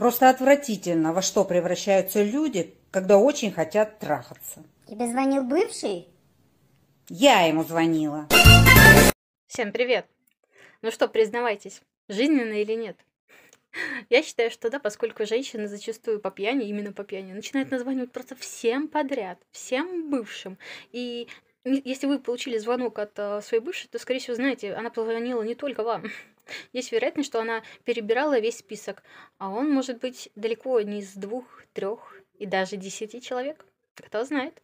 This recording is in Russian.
Просто отвратительно, во что превращаются люди, когда очень хотят трахаться. Тебе звонил бывший? Я ему звонила. Всем привет. Ну что, признавайтесь, жизненно или нет? Я считаю, что да, поскольку женщины зачастую по пьяни, именно по пьяни, начинают названивать просто всем подряд, всем бывшим. И ну, если вы получили звонок от э, своей бывшей, то, скорее всего, знаете, она позвонила не только вам. Есть вероятность, что она перебирала весь список, а он может быть далеко не из двух, трех и даже десяти человек. Кто знает?